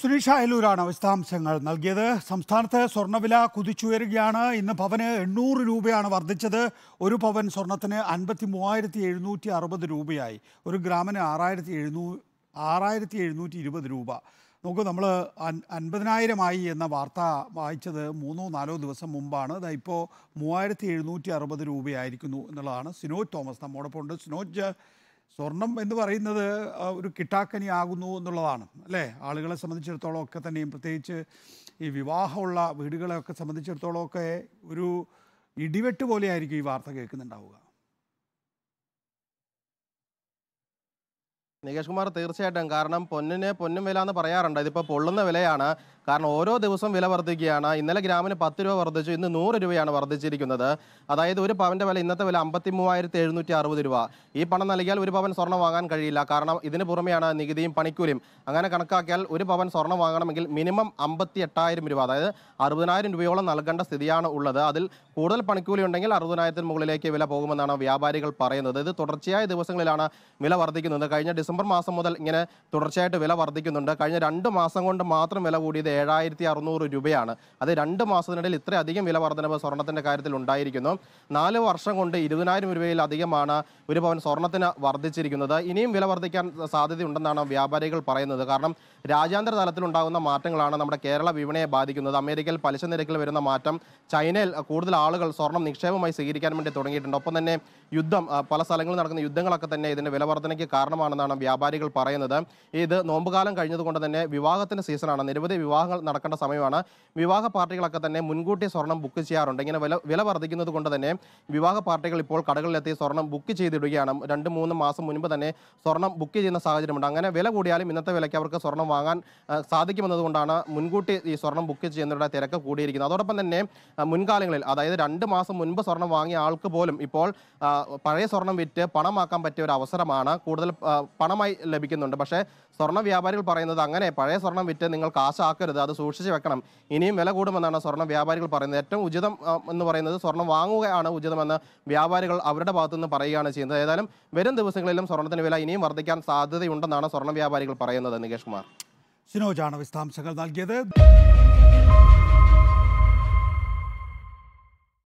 സുനീഷ അയലൂരാണ് വിശദാംശങ്ങൾ നൽകിയത് സംസ്ഥാനത്ത് സ്വർണ്ണവില കുതിച്ചുയരുകയാണ് ഇന്ന് പവന് എണ്ണൂറ് രൂപയാണ് വർദ്ധിച്ചത് ഒരു പവൻ സ്വർണത്തിന് അൻപത്തി മൂവായിരത്തി എഴുന്നൂറ്റി അറുപത് രൂപയായി ഒരു ഗ്രാമിന് ആറായിരത്തി എഴുന്നൂ ആറായിരത്തി എഴുന്നൂറ്റി ഇരുപത് രൂപ നോക്കൂ നമ്മൾ അൻപതിനായിരമായി എന്ന വാർത്ത വായിച്ചത് മൂന്നോ നാലോ ദിവസം മുമ്പാണ് ഇതാ മൂവായിരത്തി എഴുന്നൂറ്റി അറുപത് രൂപയായിരിക്കുന്നു എന്നുള്ളതാണ് സിനോജ് തോമസ് നമ്മോടൊപ്പം ഉണ്ട് സിനോജ് സ്വർണം എന്ന് പറയുന്നത് ഒരു കിട്ടാക്കനി ആകുന്നു എന്നുള്ളതാണ് അല്ലേ ആളുകളെ സംബന്ധിച്ചിടത്തോളം ഒക്കെ തന്നെയും പ്രത്യേകിച്ച് ഈ വിവാഹമുള്ള വീടുകളെയൊക്കെ സംബന്ധിച്ചിടത്തോളം ഒക്കെ ഒരു ഇടിവെട്ട് പോലെയായിരിക്കും ഈ വാർത്ത കേൾക്കുന്നുണ്ടാവുക നികേഷ് കുമാർ തീർച്ചയായിട്ടും കാരണം പൊന്നിന് പൊന്നും വില എന്ന് പറയാറുണ്ട് ഇതിപ്പോൾ പൊള്ളുന്ന വിലയാണ് കാരണം ഓരോ ദിവസം വില വർദ്ധിക്കുകയാണ് ഇന്നലെ ഗ്രാമിന് പത്ത് രൂപ വർദ്ധിച്ചു ഇന്ന് നൂറ് രൂപയാണ് വർദ്ധിച്ചിരിക്കുന്നത് അതായത് ഒരു പവൻ്റെ വില ഇന്നത്തെ വില അമ്പത്തി മൂവായിരത്തി എഴുന്നൂറ്റി അറുപത് രൂപ ഈ പണം നൽകിയാൽ ഒരു പവൻ സ്വർണ്ണം വാങ്ങാൻ കഴിയില്ല കാരണം ഇതിന് പുറമെയാണ് നികുതിയും പണിക്കൂലിയും അങ്ങനെ കണക്കാക്കിയാൽ ഒരു പവൻ സ്വർണ്ണം വാങ്ങണമെങ്കിൽ മിനിമം അമ്പത്തി എട്ടായിരം രൂപ അതായത് അറുപതിനായിരം രൂപയോളം നൽകേണ്ട സ്ഥിതിയാണ് ഉള്ളത് അതിൽ കൂടുതൽ പണിക്കൂലി ഉണ്ടെങ്കിൽ അറുപതിനായിരത്തിന് മുകളിലേക്ക് വില പോകുമെന്നാണ് വ്യാപാരികൾ പറയുന്നത് ഇത് തുടർച്ചയായ ദിവസങ്ങളിലാണ് വില വർദ്ധിക്കുന്നത് കഴിഞ്ഞ ഡിസംബർ മാസം മുതൽ ഇങ്ങനെ തുടർച്ചയായിട്ട് വില വർദ്ധിക്കുന്നുണ്ട് കഴിഞ്ഞ രണ്ട് മാസം കൊണ്ട് മാത്രം വില കൂടിയത് ഏഴായിരത്തി അറുന്നൂറ് രൂപയാണ് അത് രണ്ട് മാസത്തിനിടയിൽ ഇത്രയധികം വില വർധനവ് സ്വർണ്ണത്തിൻ്റെ കാര്യത്തിൽ ഉണ്ടായിരിക്കുന്നു നാല് വർഷം കൊണ്ട് ഇരുപതിനായിരം രൂപയിലധികമാണ് ഒരു പവൻ സ്വർണത്തിന് വർദ്ധിച്ചിരിക്കുന്നത് ഇനിയും വില വർദ്ധിക്കാൻ സാധ്യതയുണ്ടെന്നാണ് വ്യാപാരികൾ പറയുന്നത് കാരണം രാജ്യാന്തര തലത്തിലുണ്ടാകുന്ന മാറ്റങ്ങളാണ് നമ്മുടെ കേരള വിപണിയെ ബാധിക്കുന്നത് അമേരിക്കയിൽ പലിശ നിരക്കിൽ വരുന്ന മാറ്റം ചൈനയിൽ കൂടുതൽ ആളുകൾ സ്വർണം നിക്ഷേപമായി സ്വീകരിക്കാൻ വേണ്ടി തുടങ്ങിയിട്ടുണ്ട് ഒപ്പം തന്നെ യുദ്ധം പല സ്ഥലങ്ങളിൽ നടക്കുന്ന യുദ്ധങ്ങളൊക്കെ തന്നെ ഇതിൻ്റെ വില വർധനയ്ക്ക് കാരണമാണെന്നാണ് വ്യാപാരികൾ പറയുന്നത് ഇത് നോമ്പുകാലം കഴിഞ്ഞതുകൊണ്ട് തന്നെ വിവാഹത്തിൻ്റെ സീസണാണ് നിരവധി വിവാഹങ്ങൾ നടക്കേണ്ട സമയമാണ് വിവാഹ പാർട്ടികളൊക്കെ തന്നെ മുൻകൂട്ടി സ്വർണം ബുക്ക് ചെയ്യാറുണ്ട് ഇങ്ങനെ വില വില വർദ്ധിക്കുന്നത് കൊണ്ട് തന്നെ വിവാഹ പാർട്ടികൾ ഇപ്പോൾ കടകളിലെത്തി സ്വർണം ബുക്ക് ചെയ്തിടുകയാണ് രണ്ട് മൂന്ന് മാസം മുൻപ് തന്നെ സ്വർണം ബുക്ക് ചെയ്യുന്ന സാഹചര്യമുണ്ട് അങ്ങനെ വില കൂടിയാലും ഇന്നത്തെ വിലയ്ക്ക് അവർക്ക് സ്വർണം വാങ്ങാൻ സാധിക്കുമെന്നതുകൊണ്ടാണ് മുൻകൂട്ടി ഈ സ്വർണം ബുക്ക് ചെയ്യുന്നവരുടെ തിരക്ക് കൂടിയിരിക്കുന്നത് അതോടൊപ്പം തന്നെ മുൻകാലങ്ങളിൽ അതായത് രണ്ട് മാസം മുൻപ് സ്വർണം വാങ്ങിയ ആൾക്ക് പോലും ഇപ്പോൾ പഴയ സ്വർണം വിറ്റ് പണമാക്കാൻ പറ്റിയ ഒരു അവസരമാണ് കൂടുതൽ പണം സ്വർണമായി ലഭിക്കുന്നുണ്ട് പക്ഷേ സ്വർണ്ണ വ്യാപാരികൾ പറയുന്നത് അങ്ങനെ പഴയ സ്വർണം വിറ്റ് നിങ്ങൾ കാശാക്കരുത് അത് സൂക്ഷിച്ച് വെക്കണം ഇനിയും വില കൂടുമെന്നാണ് സ്വർണ്ണ വ്യാപാരികൾ പറയുന്നത് ഏറ്റവും ഉചിതം എന്ന് പറയുന്നത് സ്വർണ്ണം വാങ്ങുകയാണ് ഉചിതമെന്ന് വ്യാപാരികൾ അവരുടെ ഭാഗത്തുനിന്ന് പറയുകയാണ് ചെയ്യുന്നത് ഏതായാലും വരും ദിവസങ്ങളിലും സ്വർണ്ണത്തിന് വില ഇനിയും വർദ്ധിക്കാൻ സാധ്യതയുണ്ടെന്നാണ് സ്വർണ്ണ വ്യാപാരികൾ പറയുന്നത് നികേഷ് കുമാർ സിനോജാണ് വിശദാംശങ്ങൾ നൽകിയത്